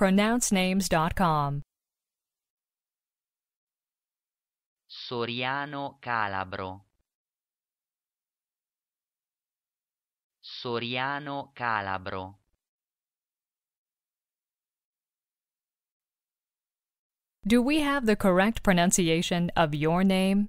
pronouncenames.com. Soriano Calabro. Soriano Calabro. Do we have the correct pronunciation of your name?